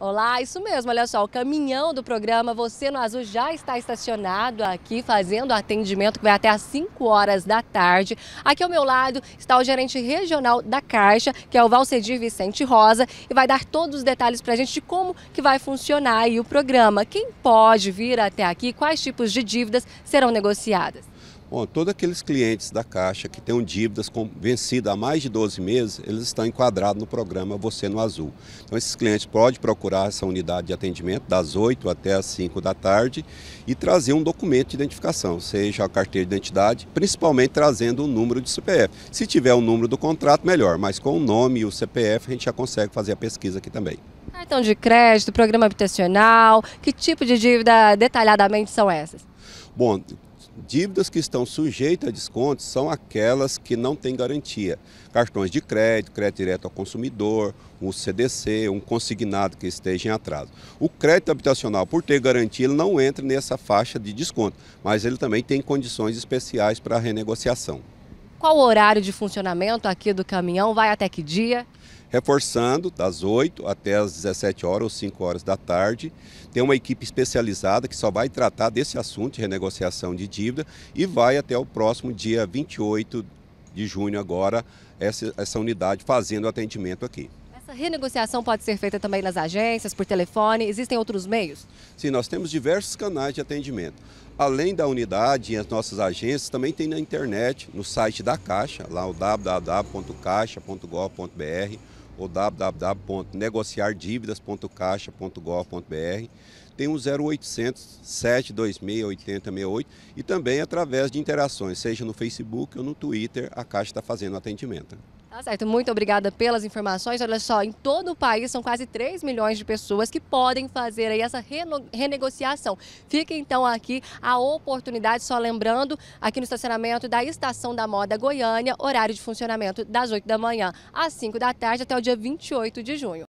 Olá, isso mesmo, olha só, o caminhão do programa Você no Azul já está estacionado aqui, fazendo atendimento que vai até às 5 horas da tarde. Aqui ao meu lado está o gerente regional da Caixa, que é o Valcedir Vicente Rosa, e vai dar todos os detalhes para a gente de como que vai funcionar o programa. Quem pode vir até aqui, quais tipos de dívidas serão negociadas? Bom, todos aqueles clientes da Caixa que tenham dívidas vencidas há mais de 12 meses, eles estão enquadrados no programa Você no Azul. Então, esses clientes podem procurar essa unidade de atendimento das 8 até as 5 da tarde e trazer um documento de identificação, seja a carteira de identidade, principalmente trazendo o número de CPF. Se tiver o número do contrato, melhor, mas com o nome e o CPF a gente já consegue fazer a pesquisa aqui também. Cartão de crédito, programa habitacional, que tipo de dívida detalhadamente são essas? Bom, dívidas que estão sujeitas a descontos são aquelas que não têm garantia. Cartões de crédito, crédito direto ao consumidor, um CDC, um consignado que esteja em atraso. O crédito habitacional, por ter garantia, ele não entra nessa faixa de desconto, mas ele também tem condições especiais para renegociação. Qual o horário de funcionamento aqui do caminhão? Vai até que dia? reforçando das 8 até as 17 horas ou 5 horas da tarde. Tem uma equipe especializada que só vai tratar desse assunto de renegociação de dívida e vai até o próximo dia 28 de junho agora essa, essa unidade fazendo atendimento aqui. Essa renegociação pode ser feita também nas agências, por telefone, existem outros meios? Sim, nós temos diversos canais de atendimento. Além da unidade e as nossas agências, também tem na internet, no site da Caixa, lá o www.caixa.gov.br ou www.negociardívidas.caixa.gov.br. Tem um 0800 726 8068 e também através de interações, seja no Facebook ou no Twitter, a Caixa está fazendo atendimento. Tá certo, muito obrigada pelas informações. Olha só, em todo o país são quase 3 milhões de pessoas que podem fazer aí essa renegociação. Fica então aqui a oportunidade, só lembrando, aqui no estacionamento da Estação da Moda Goiânia, horário de funcionamento das 8 da manhã às 5 da tarde até o dia 28 de junho.